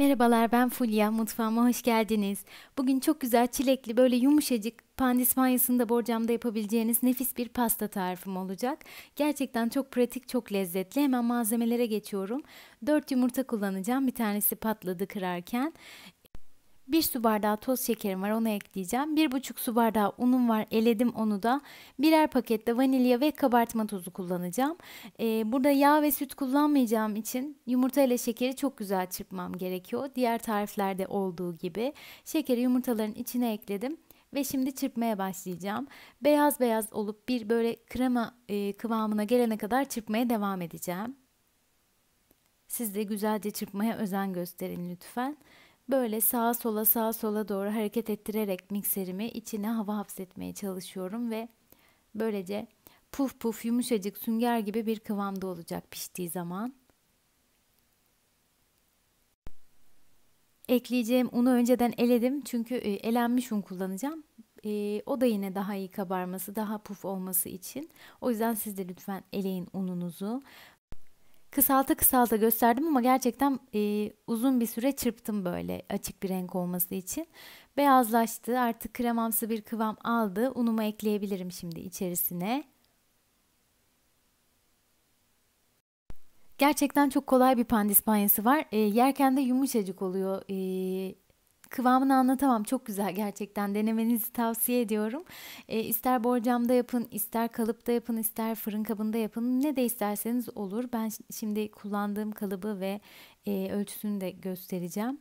Merhabalar ben Fulya, mutfağıma hoş geldiniz. Bugün çok güzel çilekli böyle yumuşacık pandispanyasında borcamda yapabileceğiniz nefis bir pasta tarifim olacak. Gerçekten çok pratik, çok lezzetli. Hemen malzemelere geçiyorum. 4 yumurta kullanacağım. Bir tanesi patladı kırarken. 1 su bardağı toz şekerim var onu ekleyeceğim. 1,5 su bardağı unum var eledim onu da. Birer pakette vanilya ve kabartma tozu kullanacağım. Ee, burada yağ ve süt kullanmayacağım için yumurta ile şekeri çok güzel çırpmam gerekiyor. Diğer tariflerde olduğu gibi. Şekeri yumurtaların içine ekledim ve şimdi çırpmaya başlayacağım. Beyaz beyaz olup bir böyle krema e, kıvamına gelene kadar çırpmaya devam edeceğim. Siz de güzelce çırpmaya özen gösterin lütfen. Böyle sağa sola sağa sola doğru hareket ettirerek mikserimi içine hava hapsetmeye çalışıyorum ve böylece puf puf yumuşacık sünger gibi bir kıvamda olacak piştiği zaman. Ekleyeceğim unu önceden eledim çünkü e, elenmiş un kullanacağım. E, o da yine daha iyi kabarması, daha puf olması için. O yüzden siz de lütfen eleyin ununuzu kısalta kısalta gösterdim ama gerçekten e, uzun bir süre çırptım böyle açık bir renk olması için. Beyazlaştı artık kremamsı bir kıvam aldı. Unumu ekleyebilirim şimdi içerisine. Gerçekten çok kolay bir pandispanyası var. E, yerken de yumuşacık oluyor. E, kıvamını anlatamam. Çok güzel gerçekten. Denemenizi tavsiye ediyorum. E, ister borcamda yapın, ister kalıpta yapın, ister fırın kabında yapın. Ne de isterseniz olur. Ben şimdi kullandığım kalıbı ve e, ölçüsünü de göstereceğim.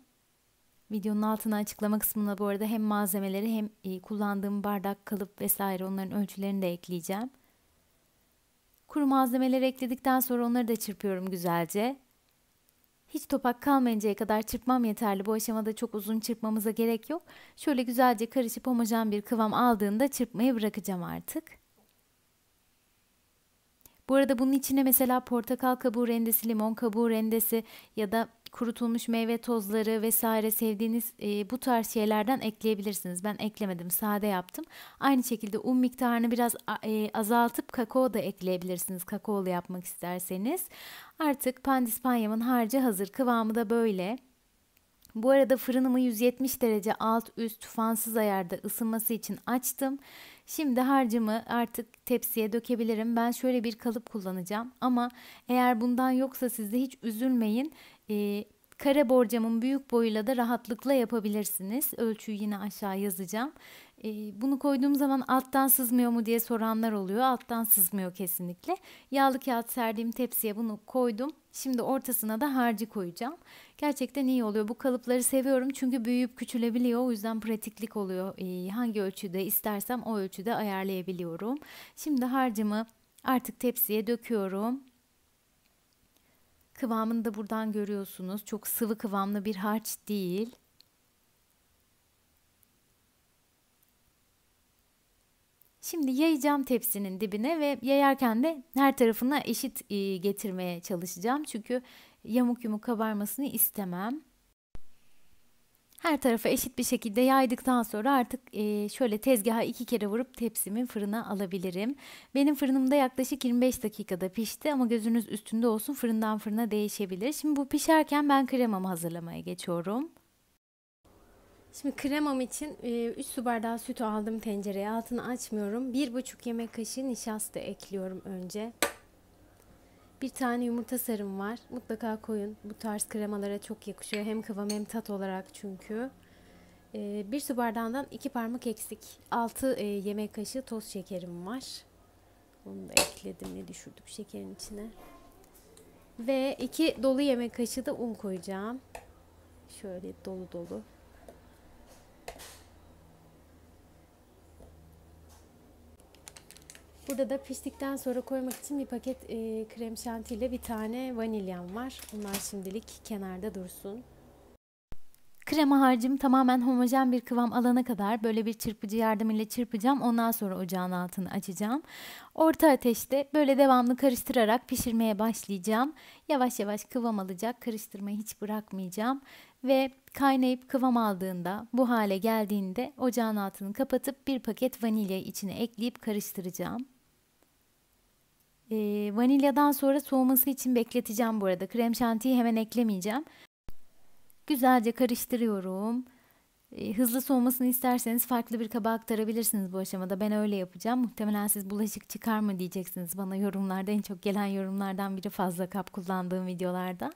Videonun altına açıklama kısmına bu arada hem malzemeleri hem e, kullandığım bardak, kalıp vesaire onların ölçülerini de ekleyeceğim. Kuru malzemeleri ekledikten sonra onları da çırpıyorum güzelce. Hiç topak kalmayıncaya kadar çırpmam yeterli. Bu aşamada çok uzun çırpmamıza gerek yok. Şöyle güzelce karışıp homojen bir kıvam aldığında çırpmayı bırakacağım artık. Bu arada bunun içine mesela portakal kabuğu rendesi, limon kabuğu rendesi ya da kurutulmuş meyve tozları vesaire sevdiğiniz e, bu tarz şeylerden ekleyebilirsiniz. Ben eklemedim, sade yaptım. Aynı şekilde un miktarını biraz e, azaltıp kakao da ekleyebilirsiniz. Kakaolu yapmak isterseniz. Artık pandispanyamın harcı hazır. Kıvamı da böyle. Bu arada fırınımı 170 derece alt üst fansız ayarda ısınması için açtım. Şimdi harcımı artık tepsiye dökebilirim. Ben şöyle bir kalıp kullanacağım ama eğer bundan yoksa siz de hiç üzülmeyin. Ee, kare borcamın büyük boyuyla da rahatlıkla yapabilirsiniz. Ölçüyü yine aşağı yazacağım. E, bunu koyduğum zaman alttan sızmıyor mu diye soranlar oluyor. Alttan sızmıyor kesinlikle. Yağlı kağıt serdiğim tepsiye bunu koydum. Şimdi ortasına da harcı koyacağım. Gerçekten iyi oluyor. Bu kalıpları seviyorum çünkü büyüyüp küçülebiliyor. O yüzden pratiklik oluyor. E, hangi ölçüde istersem o ölçüde ayarlayabiliyorum. Şimdi harcımı artık tepsiye döküyorum. Kıvamını da buradan görüyorsunuz. Çok sıvı kıvamlı bir harç değil. Şimdi yayacağım tepsinin dibine ve yayarken de her tarafına eşit e, getirmeye çalışacağım. Çünkü yamuk yumuk kabarmasını istemem. Her tarafa eşit bir şekilde yaydıktan sonra artık e, şöyle tezgaha iki kere vurup tepsimi fırına alabilirim. Benim fırınımda yaklaşık 25 dakikada pişti ama gözünüz üstünde olsun fırından fırına değişebilir. Şimdi bu pişerken ben kremamı hazırlamaya geçiyorum. Şimdi kremam için 3 e, su bardağı süt aldım tencereye. Altını açmıyorum. 1,5 yemek kaşığı nişasta ekliyorum önce. Bir tane yumurta sarım var. Mutlaka koyun. Bu tarz kremalara çok yakışıyor. Hem kıvam hem tat olarak çünkü. 1 e, su bardağından 2 parmak eksik. 6 e, yemek kaşığı toz şekerim var. Onu da ekledim ve düşürdük şekerin içine. Ve 2 dolu yemek kaşığı da un koyacağım. Şöyle dolu dolu. Burada da piştikten sonra koymak için bir paket e, krem şanti ile bir tane vanilyam var. Bunlar şimdilik kenarda dursun. Krema harcım tamamen homojen bir kıvam alana kadar böyle bir çırpıcı yardımıyla çırpacağım. Ondan sonra ocağın altını açacağım. Orta ateşte böyle devamlı karıştırarak pişirmeye başlayacağım. Yavaş yavaş kıvam alacak. Karıştırmayı hiç bırakmayacağım. Ve kaynayıp kıvam aldığında bu hale geldiğinde ocağın altını kapatıp bir paket vanilya içine ekleyip karıştıracağım. E, vanilyadan sonra soğuması için bekleteceğim bu arada. Krem şantiyi hemen eklemeyeceğim. Güzelce karıştırıyorum. E, hızlı soğumasını isterseniz farklı bir kaba aktarabilirsiniz bu aşamada. Ben öyle yapacağım. Muhtemelen siz bulaşık çıkar mı diyeceksiniz bana yorumlarda. En çok gelen yorumlardan biri fazla kap kullandığım videolarda.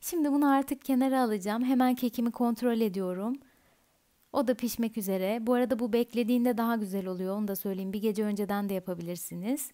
Şimdi bunu artık kenara alacağım. Hemen kekimi kontrol ediyorum. O da pişmek üzere. Bu arada bu beklediğinde daha güzel oluyor. Onu da söyleyeyim. Bir gece önceden de yapabilirsiniz.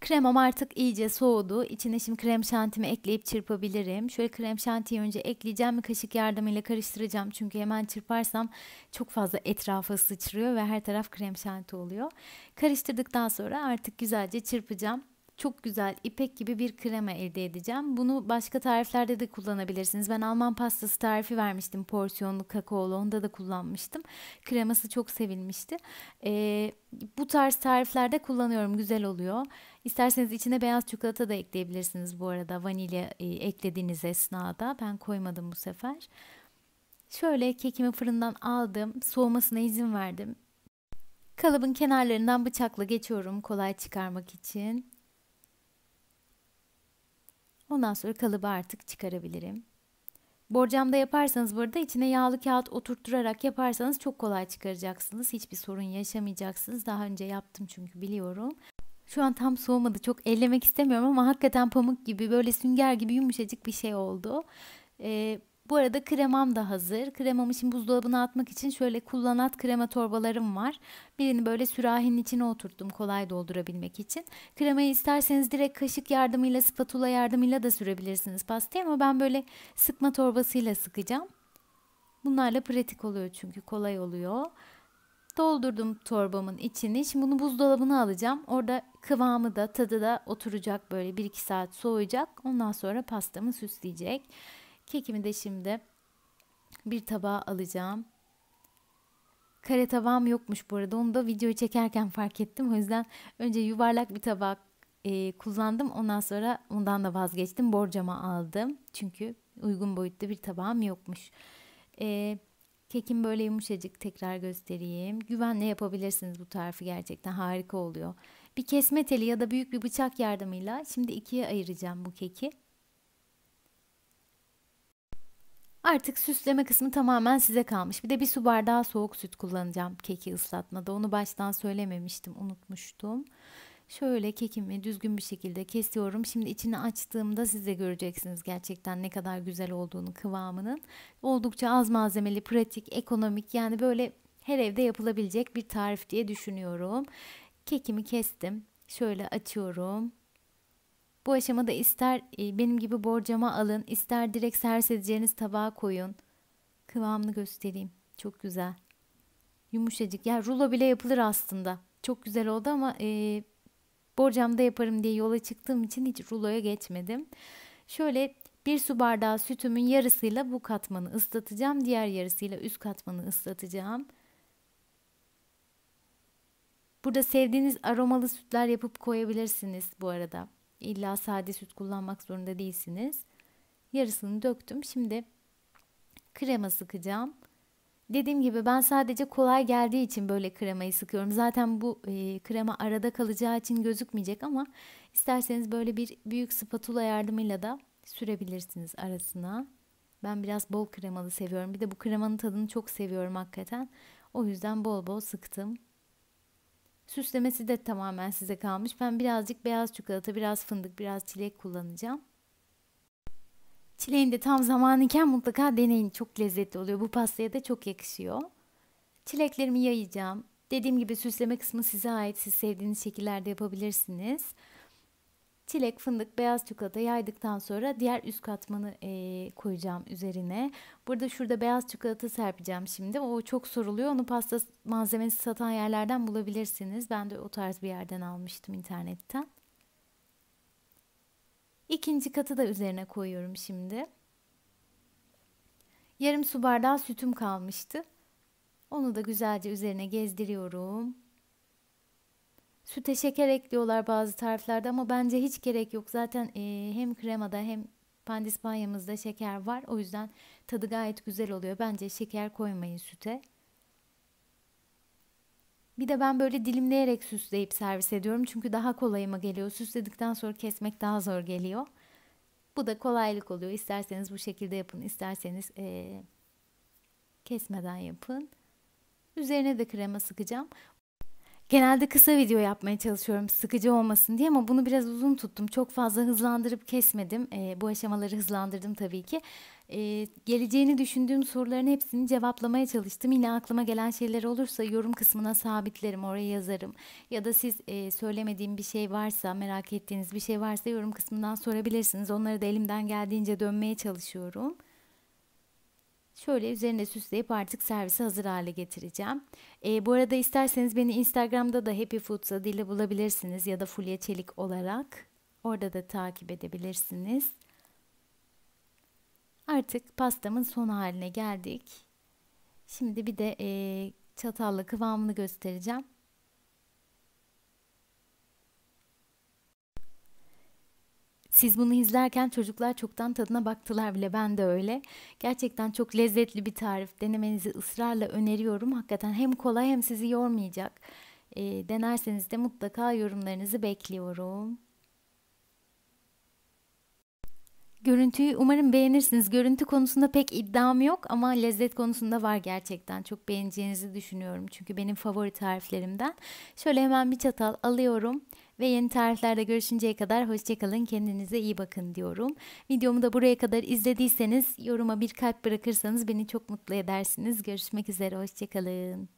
Kremam artık iyice soğudu. İçine şimdi krem şantimi ekleyip çırpabilirim. Şöyle krem şantiyi önce ekleyeceğim ve kaşık yardımıyla karıştıracağım. Çünkü hemen çırparsam çok fazla etrafa sıçrıyor ve her taraf krem şanti oluyor. Karıştırdıktan sonra artık güzelce çırpacağım çok güzel ipek gibi bir krema elde edeceğim. Bunu başka tariflerde de kullanabilirsiniz. Ben Alman pastası tarifi vermiştim porsiyonlu kakaolu onda da kullanmıştım. Kreması çok sevilmişti. Ee, bu tarz tariflerde kullanıyorum güzel oluyor. İsterseniz içine beyaz çikolata da ekleyebilirsiniz bu arada vanilya e, eklediğiniz esnada. Ben koymadım bu sefer. Şöyle kekimi fırından aldım. Soğumasına izin verdim. Kalıbın kenarlarından bıçakla geçiyorum kolay çıkarmak için. Ondan sonra kalıbı artık çıkarabilirim. Borcamda yaparsanız burada içine yağlı kağıt oturtturarak yaparsanız çok kolay çıkaracaksınız. Hiçbir sorun yaşamayacaksınız. Daha önce yaptım çünkü biliyorum. Şu an tam soğumadı. Çok ellemek istemiyorum ama hakikaten pamuk gibi böyle sünger gibi yumuşacık bir şey oldu. Ee, bu arada kremam da hazır. Kremamı şimdi buzdolabına atmak için şöyle kullanat krema torbalarım var. Birini böyle sürahinin içine oturttum kolay doldurabilmek için. Kremayı isterseniz direkt kaşık yardımıyla spatula yardımıyla da sürebilirsiniz pastaya ama ben böyle sıkma torbasıyla sıkacağım. Bunlarla pratik oluyor çünkü kolay oluyor. Doldurdum torbamın içini. Şimdi bunu buzdolabına alacağım. Orada kıvamı da tadı da oturacak böyle 1-2 saat soğuyacak. Ondan sonra pastamı süsleyecek. Kekimi de şimdi bir tabağa alacağım. Kare tabağım yokmuş bu arada. Onu da videoyu çekerken fark ettim. O yüzden önce yuvarlak bir tabak e, kullandım. Ondan sonra ondan da vazgeçtim. Borcama aldım. Çünkü uygun boyutta bir tabağım yokmuş. E, kekim böyle yumuşacık tekrar göstereyim. Güvenle yapabilirsiniz bu tarifi gerçekten harika oluyor. Bir kesme teli ya da büyük bir bıçak yardımıyla şimdi ikiye ayıracağım bu keki. Artık süsleme kısmı tamamen size kalmış. Bir de bir su bardağı soğuk süt kullanacağım keki ıslatmada. Onu baştan söylememiştim, unutmuştum. Şöyle kekimi düzgün bir şekilde kesiyorum. Şimdi içini açtığımda siz de göreceksiniz gerçekten ne kadar güzel olduğunu kıvamının. Oldukça az malzemeli, pratik, ekonomik yani böyle her evde yapılabilecek bir tarif diye düşünüyorum. Kekimi kestim. Şöyle açıyorum. Bu aşamada ister e, benim gibi borcama alın, ister direkt servis edeceğiniz tabağa koyun. Kıvamını göstereyim. Çok güzel. Yumuşacık. Ya rulo bile yapılır aslında. Çok güzel oldu ama e, borcamda yaparım diye yola çıktığım için hiç ruloya geçmedim. Şöyle bir su bardağı sütümün yarısıyla bu katmanı ıslatacağım. Diğer yarısıyla üst katmanı ıslatacağım. Burada sevdiğiniz aromalı sütler yapıp koyabilirsiniz bu arada. İlla sade süt kullanmak zorunda değilsiniz. Yarısını döktüm. Şimdi krema sıkacağım. Dediğim gibi ben sadece kolay geldiği için böyle kremayı sıkıyorum. Zaten bu e, krema arada kalacağı için gözükmeyecek ama isterseniz böyle bir büyük spatula yardımıyla da sürebilirsiniz arasına. Ben biraz bol kremalı seviyorum. Bir de bu kremanın tadını çok seviyorum hakikaten. O yüzden bol bol sıktım. Süslemesi de tamamen size kalmış. Ben birazcık beyaz çikolata, biraz fındık, biraz çilek kullanacağım. Çileğin de tam zamanıken mutlaka deneyin. Çok lezzetli oluyor. Bu pastaya da çok yakışıyor. Çileklerimi yayacağım. Dediğim gibi süsleme kısmı size ait. Siz sevdiğiniz şekillerde yapabilirsiniz çilek, fındık, beyaz çikolata yaydıktan sonra diğer üst katmanı e, koyacağım üzerine. Burada şurada beyaz çikolata serpeceğim şimdi. O çok soruluyor. Onu pasta malzemesi satan yerlerden bulabilirsiniz. Ben de o tarz bir yerden almıştım internetten. İkinci katı da üzerine koyuyorum şimdi. Yarım su bardağı sütüm kalmıştı. Onu da güzelce üzerine gezdiriyorum. Süte şeker ekliyorlar bazı tariflerde ama bence hiç gerek yok. Zaten e, hem kremada hem pandispanyamızda şeker var. O yüzden tadı gayet güzel oluyor. Bence şeker koymayın süte. Bir de ben böyle dilimleyerek süsleyip servis ediyorum. Çünkü daha kolayıma geliyor. Süsledikten sonra kesmek daha zor geliyor. Bu da kolaylık oluyor. İsterseniz bu şekilde yapın. isterseniz e, kesmeden yapın. Üzerine de krema sıkacağım. Genelde kısa video yapmaya çalışıyorum sıkıcı olmasın diye ama bunu biraz uzun tuttum. Çok fazla hızlandırıp kesmedim. E, bu aşamaları hızlandırdım tabii ki. E, geleceğini düşündüğüm soruların hepsini cevaplamaya çalıştım. Yine aklıma gelen şeyler olursa yorum kısmına sabitlerim, oraya yazarım. Ya da siz e, söylemediğim bir şey varsa, merak ettiğiniz bir şey varsa yorum kısmından sorabilirsiniz. Onları da elimden geldiğince dönmeye çalışıyorum. Şöyle üzerine süsleyip artık servise hazır hale getireceğim. E, bu arada isterseniz beni Instagram'da da Happy Foods adıyla bulabilirsiniz ya da Fulya Çelik olarak. Orada da takip edebilirsiniz. Artık pastamın son haline geldik. Şimdi bir de e, çatalla kıvamını göstereceğim. Siz bunu izlerken çocuklar çoktan tadına baktılar bile ben de öyle. Gerçekten çok lezzetli bir tarif. Denemenizi ısrarla öneriyorum. Hakikaten hem kolay hem sizi yormayacak. E, denerseniz de mutlaka yorumlarınızı bekliyorum. Görüntüyü umarım beğenirsiniz. Görüntü konusunda pek iddiam yok ama lezzet konusunda var gerçekten. Çok beğeneceğinizi düşünüyorum. Çünkü benim favori tariflerimden. Şöyle hemen bir çatal alıyorum ve yeni tariflerde görüşünceye kadar hoşçakalın. Kendinize iyi bakın diyorum. Videomu da buraya kadar izlediyseniz yoruma bir kalp bırakırsanız beni çok mutlu edersiniz. Görüşmek üzere. Hoşçakalın.